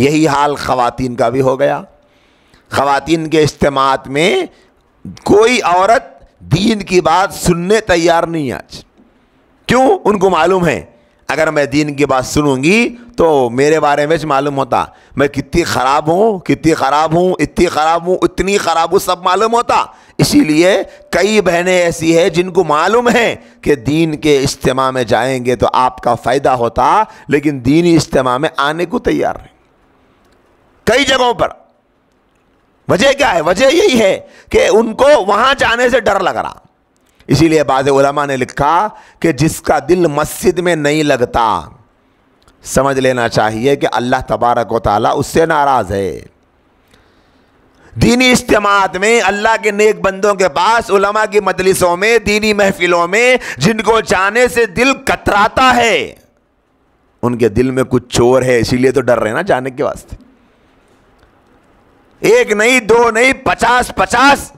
यही हाल ख़वान का भी हो गया ख़वान के इज्तमात में कोई औरत दीन की बात सुनने तैयार नहीं आज क्यों उनको मालूम है अगर मैं दीन की बात सुनूंगी तो मेरे बारे में मालूम होता मैं कितनी ख़राब हूँ कितनी ख़राब हूँ इतनी ख़राब हूँ इतनी ख़राब हूँ सब मालूम होता इसीलिए कई बहनें ऐसी हैं जिनको मालूम है कि दीन के इज्तम में जाएंगे तो आपका फ़ायदा होता लेकिन दीनी इज्तम में आने को तैयार नहीं कई जगहों पर वजह क्या है वजह यही है कि उनको वहां जाने से डर लग रहा इसीलिए बाज उलमा ने लिखा कि जिसका दिल मस्जिद में नहीं लगता समझ लेना चाहिए कि अल्लाह तबारक वाली उससे नाराज़ है दीनी इज्तमात में अल्लाह के नेक बंदों के पास उलमा की मदलिसों में दीनी महफिलों में जिनको जाने से दिल कतराता है उनके दिल में कुछ चोर है इसीलिए तो डर रहे ना जाने के वास्ते एक नहीं दो नहीं पचास पचास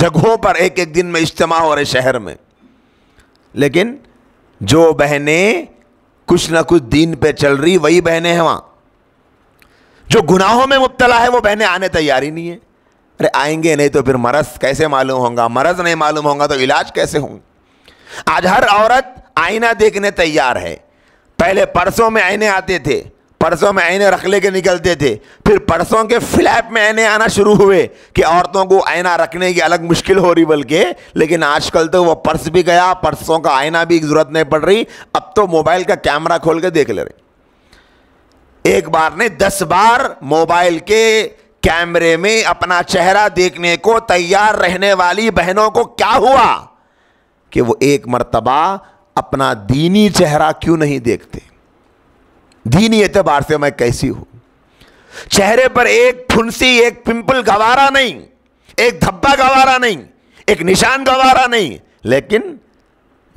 जगहों पर एक एक दिन में इज्तम हो रहे शहर में लेकिन जो बहनें कुछ ना कुछ दिन पे चल रही वही बहनें हैं वहां जो गुनाहों में मुबतला है वो बहनें आने तैयार ही नहीं है अरे आएंगे नहीं तो फिर मरज कैसे मालूम होगा मरस नहीं मालूम होगा तो इलाज कैसे होंगे आज हर औरत आईना देखने तैयार है पहले परसों में आईने आते थे परसों में आईने रख लेके निकलते थे फिर परसों के फ्लैप में आईने आना शुरू हुए कि औरतों को आईना रखने की अलग मुश्किल हो रही बल्कि लेकिन आजकल तो वो पर्स भी गया परसों का आईना भी ज़रूरत नहीं पड़ रही अब तो मोबाइल का कैमरा खोल के देख ले रहे एक बार नहीं दस बार मोबाइल के कैमरे में अपना चेहरा देखने को तैयार रहने वाली बहनों को क्या हुआ कि वो एक मरतबा अपना दीनी चेहरा क्यों नहीं देखते दीनी एतबार से मैं कैसी हूं चेहरे पर एक फुंसी एक पिंपल गवारा नहीं एक धब्बा गवारा नहीं एक निशान गवारा नहीं लेकिन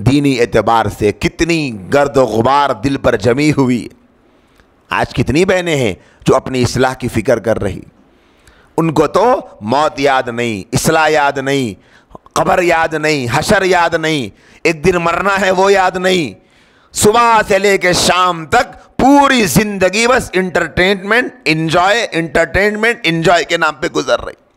दीनी एतबार से कितनी गर्द गुबार दिल पर जमी हुई आज कितनी बहनें हैं जो अपनी इसलाह की फ़िक्र कर रही उनको तो मौत याद नहीं इसलाह याद नहीं कबर याद नहीं हशर याद नहीं एक दिन मरना है वो याद नहीं सुबह से लेकर शाम तक पूरी जिंदगी बस इंटरटेनमेंट इंजॉय इंटरटेनमेंट इंजॉय के नाम पे गुजर रही